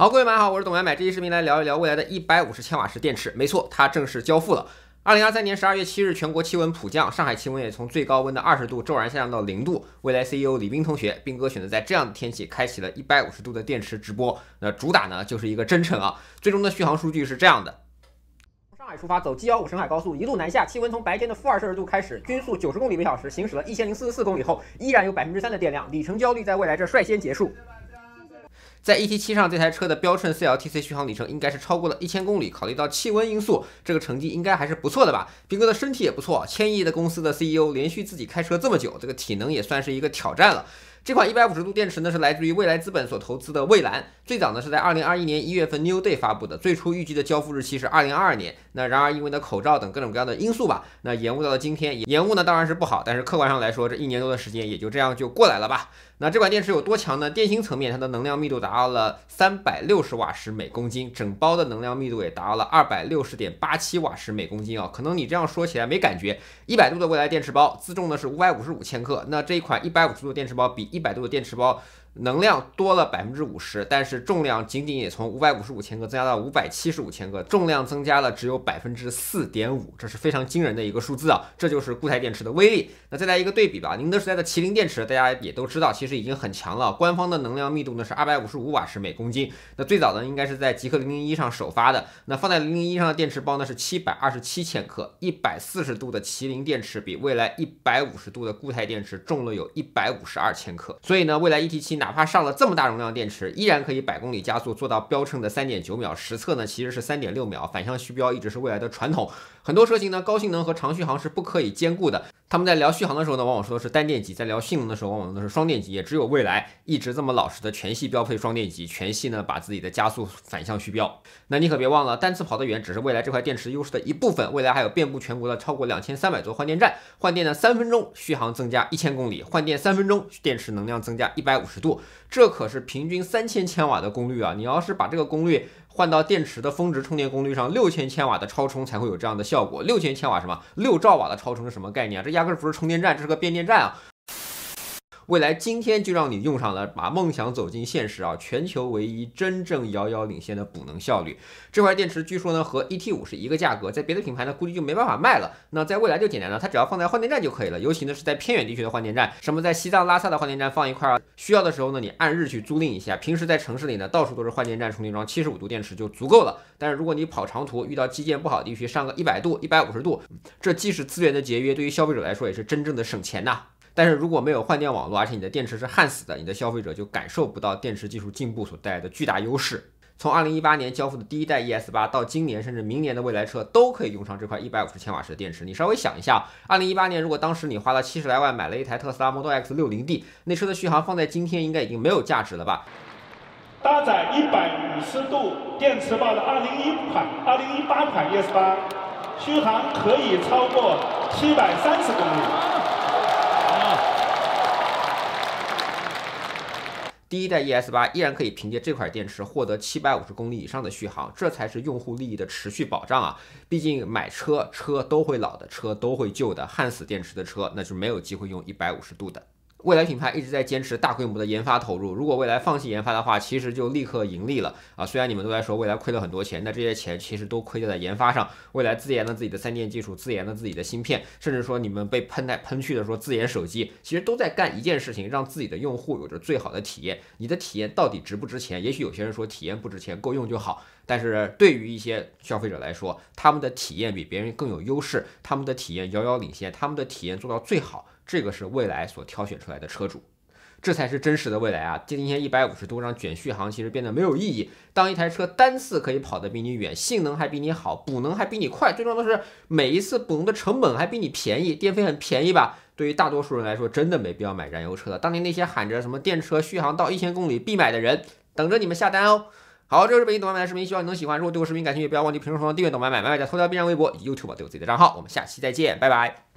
好，各位朋友们好，我是董买买。这期视频来聊一聊未来的一百五十千瓦时电池，没错，它正式交付了。二零二三年十二月七日，全国气温普降，上海气温也从最高温的二十度骤然下降到零度。未来 CEO 李斌同学，斌哥选择在这样的天气开启了一百五十度的电池直播。那主打呢就是一个真诚啊。最终的续航数据是这样的：从上海出发，走 G 幺五沈海高速，一路南下，气温从白天的负二摄氏度开始，均速九十公里每小时行驶了一千零四十四公里后，依然有百分之三的电量，里程焦虑在未来这率先结束。在 E T 七上，这台车的标称 C L T C 续航里程应该是超过了一千公里。考虑到气温因素，这个成绩应该还是不错的吧。斌哥的身体也不错，千亿的公司的 C E O 连续自己开车这么久，这个体能也算是一个挑战了。这款一百五十度电池呢，是来自于未来资本所投资的蔚蓝。最早呢是在二零二一年一月份 New Day 发布的，最初预计的交付日期是二零二二年。那然而因为呢口罩等各种各样的因素吧，那延误到了今天。延误呢当然是不好，但是客观上来说，这一年多的时间也就这样就过来了吧。那这款电池有多强呢？电芯层面，它的能量密度达到了三百六十瓦时每公斤，整包的能量密度也达到了二百六十点八七瓦时每公斤啊。可能你这样说起来没感觉，一百度的未来电池包自重呢是五百五十五千克，那这一款一百五十度电池包比一百度的电池包能量多了百分之五十，但是重量仅仅也从五百五十五千克增加到五百七十五千克，重量增加了只有百分之四点五，这是非常惊人的一个数字啊！这就是固态电池的威力。那再来一个对比吧，宁德时代的麒麟电池，大家也都知道，其实。这已经很强了，官方的能量密度呢是二百五十五瓦时每公斤。那最早呢应该是在极客零零一上首发的。那放在零零一上的电池包呢是七百二十七千克，一百四十度的麒麟电池比蔚来一百五十度的固态电池重了有一百五十二千克。所以呢，蔚来 ET7 哪怕上了这么大容量电池，依然可以百公里加速做到标称的三点九秒，实测呢其实是三点六秒。反向虚标一直是蔚来的传统，很多车型呢高性能和长续航是不可以兼顾的。他们在聊续航的时候呢，往往说的是单电机；在聊性能的时候，往往都是双电机。也只有蔚来一直这么老实的全系标配双电机，全系呢把自己的加速反向虚标。那你可别忘了，单次跑得远只是蔚来这块电池优势的一部分。蔚来还有遍布全国的超过两千三百座换电站，换电呢三分钟，续航增加一千公里；换电三分钟，电池能量增加一百五十度。这可是平均三千千瓦的功率啊！你要是把这个功率换到电池的峰值充电功率上，六千千瓦的超充才会有这样的效果。六千千瓦什么？六兆瓦的超充是什么概念啊？这压。加克福是充电站，这是个变电站啊。未来今天就让你用上了，把梦想走进现实啊！全球唯一真正遥遥领先的补能效率，这块电池据说呢和 e T 五是一个价格，在别的品牌呢估计就没办法卖了。那在未来就简单了，它只要放在换电站就可以了，尤其呢是在偏远地区的换电站，什么在西藏拉萨的换电站放一块，啊，需要的时候呢你按日去租赁一下，平时在城市里呢到处都是换电站充电桩，七十五度电池就足够了。但是如果你跑长途遇到基建不好的地区，上个一百度、一百五十度，这既是资源的节约，对于消费者来说也是真正的省钱呐。但是如果没有换电网络，而且你的电池是焊死的，你的消费者就感受不到电池技术进步所带来的巨大优势。从二零一八年交付的第一代 ES 八到今年甚至明年的未来车，都可以用上这块一百五十千瓦时的电池。你稍微想一下，二零一八年如果当时你花了七十来万买了一台特斯拉 Model X 六零 D，那车的续航放在今天应该已经没有价值了吧？搭载一百五十度电池包的二零一款、二零一八款 ES 八，续航可以超过七百三十公里。第一代 ES 八依然可以凭借这块电池获得七百五十公里以上的续航，这才是用户利益的持续保障啊！毕竟买车车都会老的，车都会旧的，焊死电池的车，那就没有机会用一百五十度的。未来品牌一直在坚持大规模的研发投入。如果未来放弃研发的话，其实就立刻盈利了啊！虽然你们都在说未来亏了很多钱，那这些钱其实都亏在了研发上。未来自研了自己的三电技术，自研了自己的芯片，甚至说你们被喷来喷去的说自研手机，其实都在干一件事情，让自己的用户有着最好的体验。你的体验到底值不值钱？也许有些人说体验不值钱，够用就好。但是对于一些消费者来说，他们的体验比别人更有优势，他们的体验遥遥领先，他们的体验做到最好，这个是未来所挑选出来的车主，这才是真实的未来啊！今天一百五十度让卷续航其实变得没有意义，当一台车单次可以跑得比你远，性能还比你好，补能还比你快，最重要的是每一次补能的成本还比你便宜，电费很便宜吧？对于大多数人来说，真的没必要买燃油车。当年那些喊着什么电车续航到一千公里必买的人，等着你们下单哦。好，这个是本期懂买买的视频，希望你能喜欢。如果对我视频感兴趣，不要忘记评论、收藏、订阅。懂买买买买在头条、B 站、微博以及 YouTube 都有自己的账号。我们下期再见，拜拜。